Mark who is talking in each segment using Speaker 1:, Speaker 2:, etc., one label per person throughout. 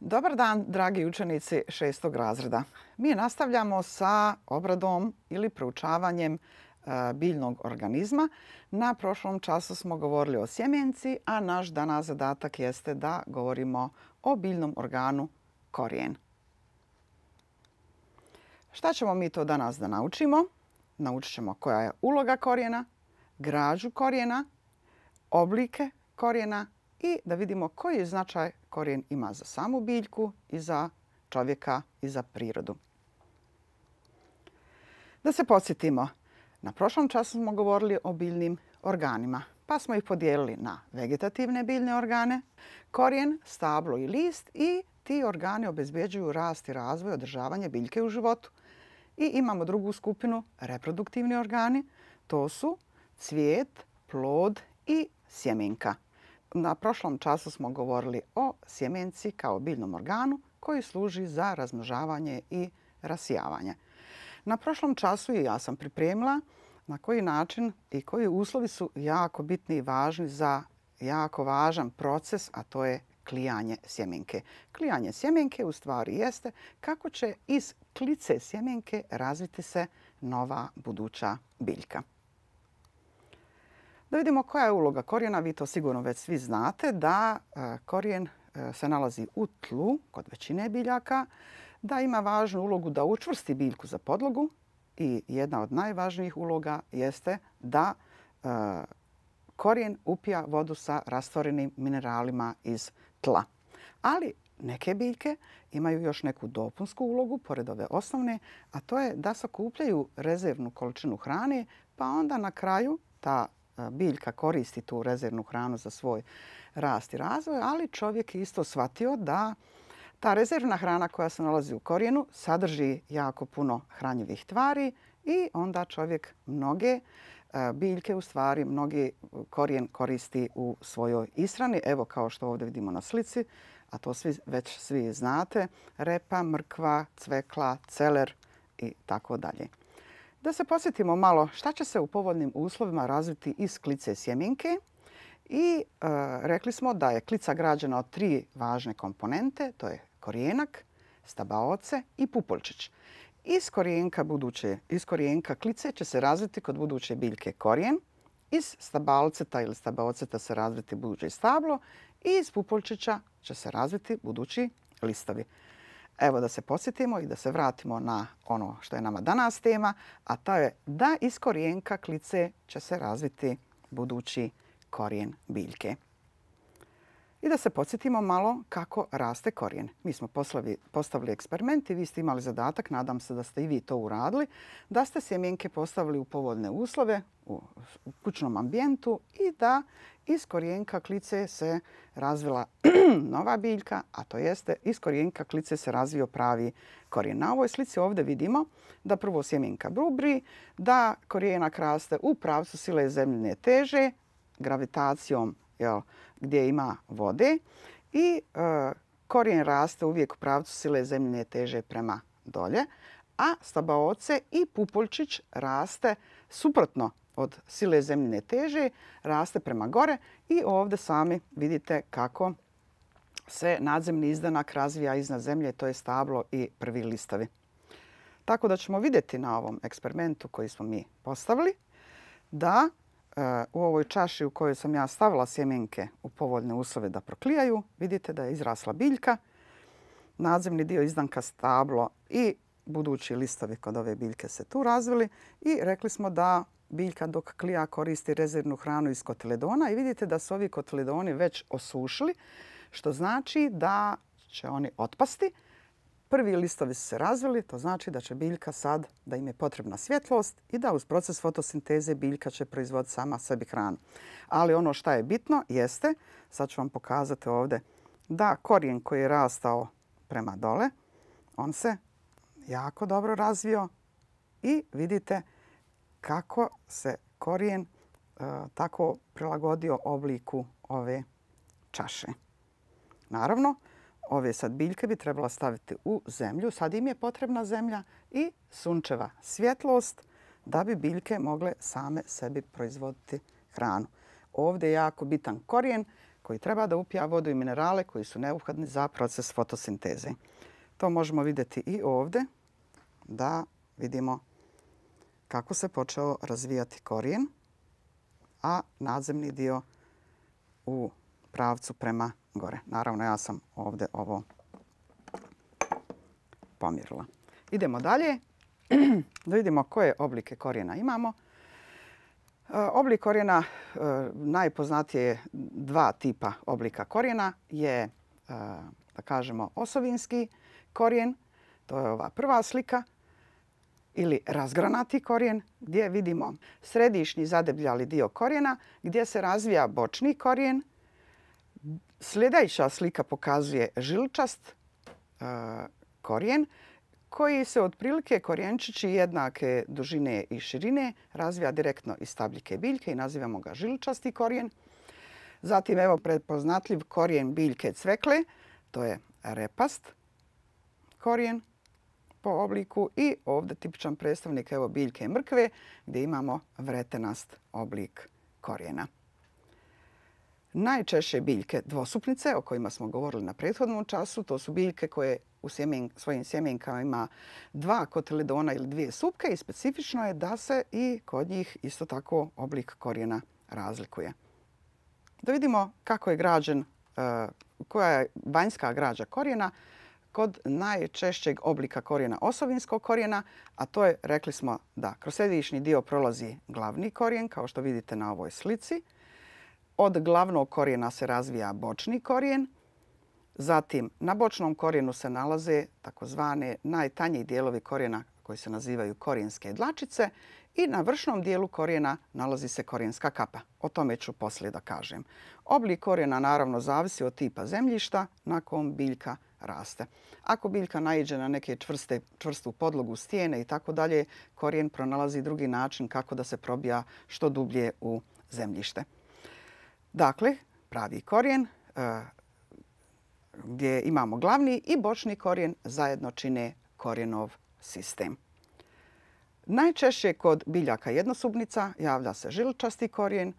Speaker 1: Dobar dan, dragi učenici šestog razreda. Mi nastavljamo sa obradom ili proučavanjem e, biljnog organizma. Na prošlom času smo govorili o sjemenci, a naš danas zadatak jeste da govorimo o biljnom organu korijen. Šta ćemo mi to danas da naučimo? Naučit ćemo koja je uloga korijena, građu korijena, oblike korijena, korijena, i da vidimo koji značaj korijen ima za samu biljku i za čovjeka i za prirodu. Da se podsjetimo, na prošlom času smo govorili o biljnim organima, pa smo ih podijelili na vegetativne biljne organe, korijen, stablo i list i ti organi obezbjeđuju rast i razvoj održavanje biljke u životu. I imamo drugu skupinu, reproduktivni organi, to su cvijet, plod i sjemenka – Na prošlom času smo govorili o sjemenci kao biljnom organu koji služi za razmnožavanje i rasijavanje. Na prošlom času i ja sam pripremila na koji način i koji uslovi su jako bitni i važni za jako važan proces, a to je klijanje sjemenke. Klijanje sjemenke u stvari jeste kako će iz klice sjemenke razviti se nova buduća biljka. Da vidimo koja je uloga korijena. Vi to sigurno već svi znate da e, korijen e, se nalazi u tlu kod većine biljaka, da ima važnu ulogu da učvrsti biljku za podlogu i jedna od najvažnijih uloga jeste da e, korijen upija vodu sa rastvorenim mineralima iz tla. Ali neke biljke imaju još neku dopunsku ulogu pored ove osnovne, a to je da sakupljaju rezervnu količinu hrane, pa onda na kraju ta biljka koristi tu rezervnu hranu za svoj rast i razvoj, ali čovjek je isto shvatio da ta rezervna hrana koja se nalazi u korijenu sadrži jako puno hranjivih tvari i onda čovjek mnoge biljke, u stvari mnogi korijen koristi u svojoj israni. Evo kao što ovdje vidimo na slici, a to svi, već svi znate, repa, mrkva, cvekla, celer i tako dalje. Da se posjetimo malo šta će se u povoljnim uslovima razviti iz klice sjeminke. I e, rekli smo da je klica građena od tri važne komponente, to je korijenak, stabaoce i pupolčić. Iz korijenka, buduće, iz korijenka klice će se razviti kod buduće biljke korijen, iz stabalceta ili stabaoceta se razviti buduće stablo i iz pupolčića će se razviti budući listavi. listavi evo da se posjetimo i da se vratimo na ono što je nama danas tema, a to je da iz korijenka klice će se razviti budući korijen biljke. I da se podsjetimo malo kako raste korijen. Mi smo poslavi, postavili eksperiment i vi ste imali zadatak, nadam se da ste i vi to uradili, da ste sjemenke postavili u povodne uslove, u, u kućnom ambijentu i da iz korijenka klice se razvila nova biljka, a to jeste iz korijenka klice se razvio pravi korijen. Na ovoj slici ovdje vidimo da prvo sjemenka brubri, da korijenak raste u pravcu sile zemljine teže, gravitacijom, jel', gdje ima vode i e, korijen raste uvijek u pravcu sile zemljine teže prema dolje, a stabaoce i pupoljčić raste suprotno od sile zemljine teže, raste prema gore i ovdje sami vidite kako se nadzemni izdanak razvija iznad zemlje, to je stablo i prvi listavi. Tako da ćemo vidjeti na ovom eksperimentu koji smo mi postavili da u ovoj čaši u kojoj sam ja stavila sjemenke u povoljne uslove da proklijaju, vidite da je izrasla biljka. Nadzemni dio izdanka stablo i budući listovi kod ove biljke se tu razvili. I rekli smo da biljka dok klija koristi rezervnu hranu iz kotiledona i vidite da su ovi kotiledoni već osušili, što znači da će oni otpasti. Prvi listovi su se razvili, to znači da će biljka sad da im je potrebna svjetlost i da uz proces fotosinteze biljka će proizvoditi sama sebi hranu. Ali ono što je bitno jeste, sad ću vam pokazati ovdje, da korijen koji je rastao prema dole, on se jako dobro razvio i vidite kako se korijen e, tako prilagodio obliku ove čaše. Naravno, ove sad biljke bi trebala staviti u zemlju. Sad im je potrebna zemlja i sunčeva svjetlost da bi biljke mogle same sebi proizvoditi hranu. Ovdje je jako bitan korijen koji treba da upija vodu i minerale koji su neuhodni za proces fotosinteze. To možemo vidjeti i ovdje da vidimo kako se počeo razvijati korijen, a nadzemni dio u pravcu prema gore. Naravno, ja sam ovdje ovo pomjerila. Idemo dalje. da vidimo koje oblike korijena imamo. E, oblik korijena, e, najpoznatije je dva tipa oblika korijena. Je, e, da kažemo, osovinski korijen. To je ova prva slika ili razgranati korijen gdje vidimo središnji zadebljali dio korijena gdje se razvija bočni korijen Sljedeća slika pokazuje žilčast e, korijen koji se otprilike korijenčići jednake dužine i širine razvija direktno iz stabljike biljke i nazivamo ga žilčasti korijen. Zatim evo prepoznatljiv korijen biljke cvekle, to je repast korijen po obliku i ovdje tipičan predstavnik evo biljke mrkve gdje imamo vretenast oblik korijena. Najčešće biljke dvosupnice, o kojima smo govorili na prethodnom času, to su biljke koje u svojim sjemenkama ima dva kotiledona ili dvije supke i specifično je da se i kod njih isto tako oblik korijena razlikuje. Da vidimo kako je građen, e, koja je vanjska građa korijena kod najčešćeg oblika korijena osovinskog korijena, a to je, rekli smo, da kroz središnji dio prolazi glavni korijen, kao što vidite na ovoj slici, od glavnog korijena se razvija bočni korijen, zatim na bočnom korijenu se nalaze takozvane najtanji dijelovi korijena koji se nazivaju korijenske dlačice i na vršnom dijelu korijena nalazi se korijenska kapa. O tome ću poslije da kažem. Oblik korijena naravno zavisi od tipa zemljišta na kom biljka raste. Ako biljka naiđe na neke čvrste, čvrstu podlogu stijene i tako dalje, korijen pronalazi drugi način kako da se probija što dublje u zemljište. Dakle, pravi korijen e, gdje imamo glavni i bočni korijen zajedno čine korijenov sistem. Najčešće kod biljaka jednosubnica javlja se žilčasti korijen,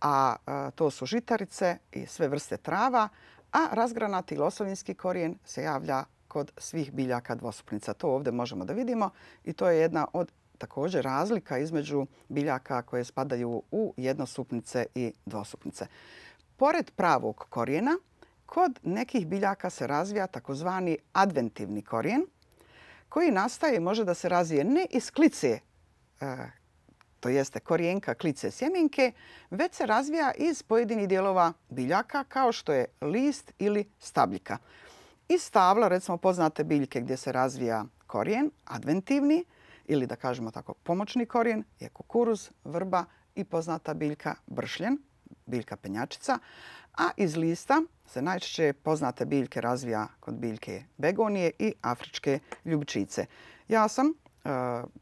Speaker 1: a e, to su žitarice i sve vrste trava, a razgranati losovinski korijen se javlja kod svih biljaka dvosupnica. To ovdje možemo da vidimo i to je jedna od također razlika između biljaka koje spadaju u jednosupnice i dvosupnice. Pored pravog korijena, kod nekih biljaka se razvija takozvani adventivni korijen, koji nastaje i može da se razvije ne iz klice, e, to jeste korijenka klice sjemenke, već se razvija iz pojedinih dijelova biljaka kao što je list ili stabljika. Iz stabla, recimo poznate biljke gdje se razvija korijen, adventivni, ili da kažemo tako pomoćni korijen je kukuruz, vrba i poznata biljka bršljen, biljka penjačica, a iz lista se najčešće poznate biljke razvija kod biljke begonije i afričke ljubičice. Ja sam e,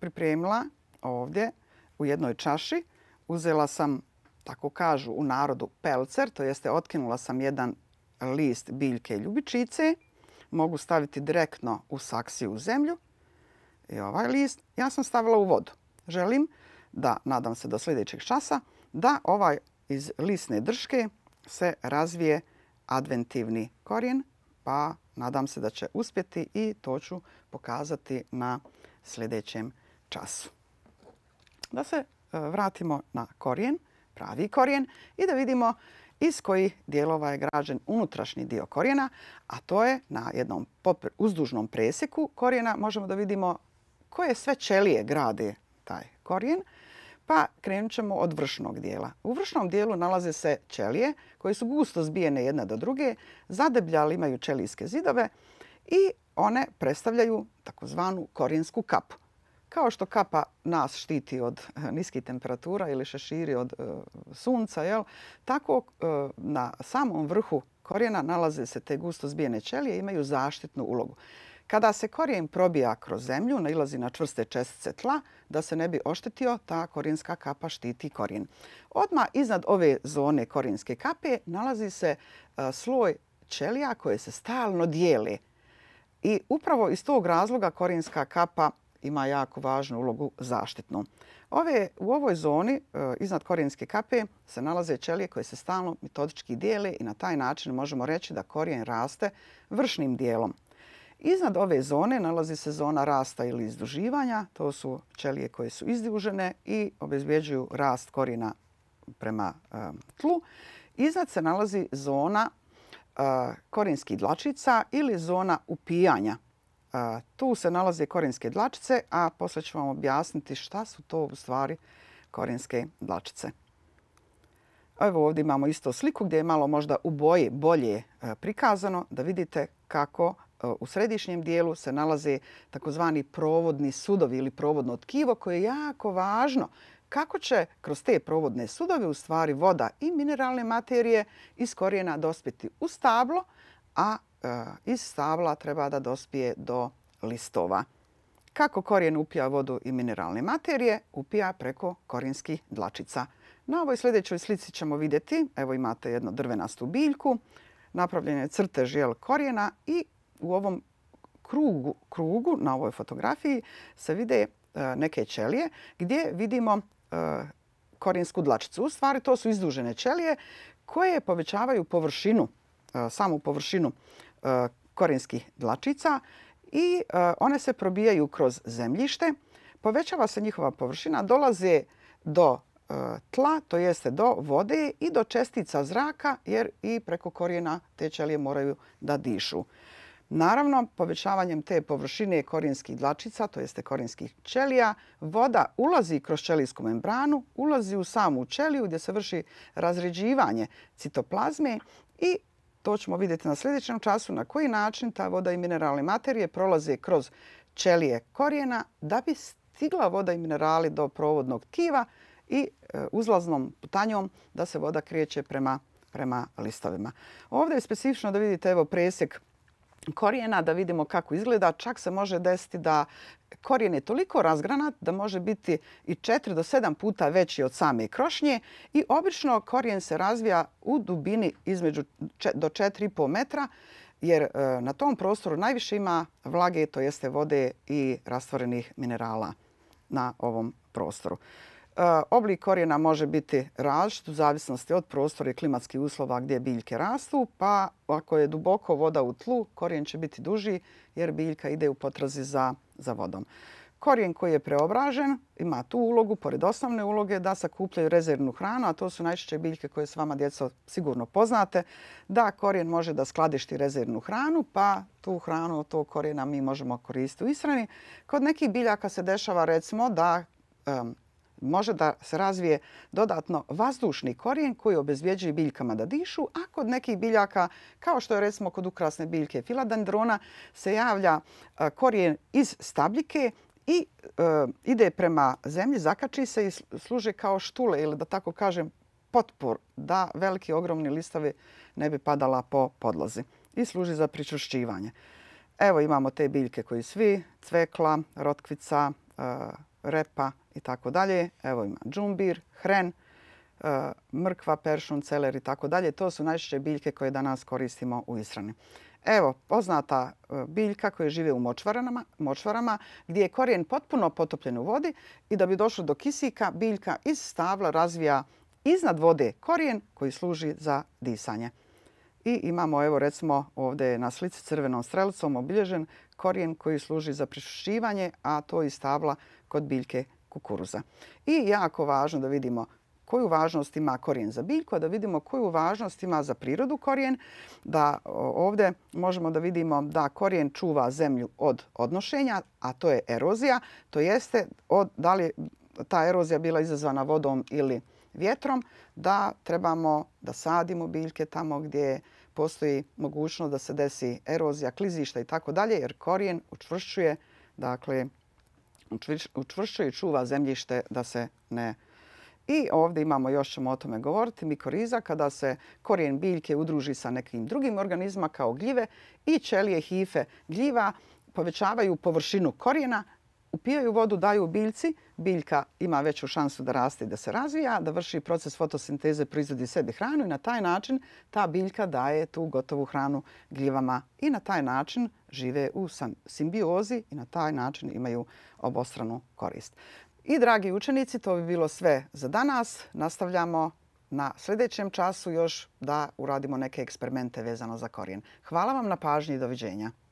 Speaker 1: pripremila ovdje u jednoj čaši, uzela sam, tako kažu u narodu, pelcer, to jeste otkinula sam jedan list biljke ljubičice, mogu staviti direktno u saksiju u zemlju i e, ovaj list, ja sam stavila u vodu. Želim da, nadam se do sljedećeg časa, da ovaj iz listne drške se razvije adventivni korijen, pa nadam se da će uspjeti i to ću pokazati na sljedećem času. Da se e, vratimo na korijen, pravi korijen, i da vidimo iz kojih dijelova je građen unutrašnji dio korijena, a to je na jednom uzdužnom preseku korijena možemo da vidimo koje sve ćelije grade taj korijen, pa krenut ćemo od vršnog dijela. U vršnom dijelu nalaze se ćelije koje su gusto zbijene jedna do druge, zadebljali imaju ćelijske zidove i one predstavljaju takozvanu korijensku kapu. Kao što kapa nas štiti od eh, niskih temperatura ili šeširi od e, sunca, jel? tako eh, na samom vrhu korijena nalaze se te gusto zbijene ćelije i imaju zaštitnu ulogu. Kada se korijen probija kroz zemlju, nalazi na čvrste čestice tla, da se ne bi oštetio, ta korijenska kapa štiti korijen. Odma iznad ove zone korijenske kape nalazi se e, sloj ćelija koje se stalno dijeli. I upravo iz tog razloga korijenska kapa ima jako važnu ulogu zaštitnu. Ove, U ovoj zoni e, iznad korijenske kape se nalaze ćelije koje se stalno metodički dijele i na taj način možemo reći da korijen raste vršnim dijelom. Iznad ove zone nalazi se zona rasta ili izduživanja. To su ćelije koje su izdužene i obezbjeđuju rast korina prema e, tlu. Iznad se nalazi zona e, korinskih dlačica ili zona upijanja. E, tu se nalaze korinske dlačice, a posle ću vam objasniti šta su to u stvari korinske dlačice. Evo ovdje imamo isto sliku gdje je malo možda u boji bolje prikazano da vidite kako je u središnjem dijelu se nalaze takozvani provodni sudovi ili provodno tkivo koje je jako važno kako će kroz te provodne sudove u stvari voda i mineralne materije iz korijena dospjeti u stablo, a e, iz stabla treba da dospije do listova. Kako korijen upija vodu i mineralne materije? Upija preko korijenskih dlačica. Na ovoj sljedećoj slici ćemo vidjeti, evo imate jednu drvenastu biljku, napravljen je crtež korijena i u ovom krugu, krugu na ovoj fotografiji se vide e, neke ćelije gdje vidimo e, korijensku dlačicu. U stvari to su izdužene ćelije koje povećavaju površinu, e, samu površinu korijenskih dlačica i one se probijaju kroz zemljište. Povećava se njihova površina, dolaze do tla, to jeste do vode i do čestica zraka jer i preko korijena te ćelije moraju da dišu. Naravno, povećavanjem te površine korinskih dlačica, to jeste korinskih ćelija, voda ulazi kroz ćelijsku membranu, ulazi u samu ćeliju gdje se vrši razređivanje citoplazme i to ćemo vidjeti na sljedećem času na koji način ta voda i mineralne materije prolaze kroz ćelije korijena da bi stigla voda i minerali do provodnog tkiva i e, uzlaznom putanjom da se voda kreće prema, prema listovima. Ovdje je specifično da vidite evo presjek korijena da vidimo kako izgleda. Čak se može desiti da korijen je toliko razgranat da može biti i 4 do 7 puta veći od same krošnje. I obično korijen se razvija u dubini između do 4,5 metra jer e, na tom prostoru najviše ima vlage, to jeste vode i rastvorenih minerala na ovom prostoru. E, oblik korijena može biti različit u zavisnosti od prostora i klimatskih uslova gdje biljke rastu, pa ako je duboko voda u tlu, korijen će biti duži jer biljka ide u potrazi za vodom. Korijen koji je preobražen ima tu ulogu, pored osnovne uloge, da sakupljaju rezervnu hranu, a to su najčešće biljke koje s vama, djeco, sigurno poznate, da korijen može da skladišti rezervnu hranu, pa tu hranu od tog korijena mi možemo koristiti u israni. Kod nekih biljaka se dešava, recimo, da može da se razvije dodatno vazdušni korijen koji obezvjeđuje biljkama da dišu, a kod nekih biljaka, kao što je recimo kod ukrasne biljke filadendrona, se javlja e, korijen iz stabljike i e, ide prema zemlji, zakači se i služe kao štule ili da tako kažem potpor da veliki ogromni listave ne bi padala po podlozi i služi za pričušćivanje. Evo imamo te biljke koje svi, cvekla, rotkvica, e, repa, i tako dalje. Evo ima džumbir, hren, e, mrkva, peršun, celer i tako dalje. To su najčešće biljke koje danas koristimo u israni. Evo, poznata e, biljka koja žive u močvarama, gdje je korijen potpuno potopljen u vodi i da bi došlo do kisika, biljka iz stavla razvija iznad vode korijen koji služi za disanje. I imamo, evo recimo, ovdje na slici crvenom strelcom obilježen korijen koji služi za prišušivanje, a to iz stavla kod biljke kukuruza. I jako važno da vidimo koju važnost ima korijen za biljku, a da vidimo koju važnost ima za prirodu korijen. Da ovdje možemo da vidimo da korijen čuva zemlju od odnošenja, a to je erozija. To jeste od, da li ta erozija bila izazvana vodom ili vjetrom, da trebamo da sadimo biljke tamo gdje postoji mogućnost da se desi erozija klizišta i tako dalje, jer korijen učvršćuje dakle, učvršće i čuva zemljište da se ne... I ovdje imamo, još ćemo o tome govoriti, mikoriza kada se korijen biljke udruži sa nekim drugim organizma kao gljive i ćelije hife gljiva povećavaju površinu korijena, upijaju vodu, daju biljci, biljka ima veću šansu da raste i da se razvija, da vrši proces fotosinteze, proizvodi sebi hranu i na taj način ta biljka daje tu gotovu hranu gljivama i na taj način žive u simbiozi i na taj način imaju obostranu korist. I dragi učenici, to bi bilo sve za danas. Nastavljamo na sljedećem času još da uradimo neke eksperimente vezano za korijen. Hvala vam na pažnji i doviđenja.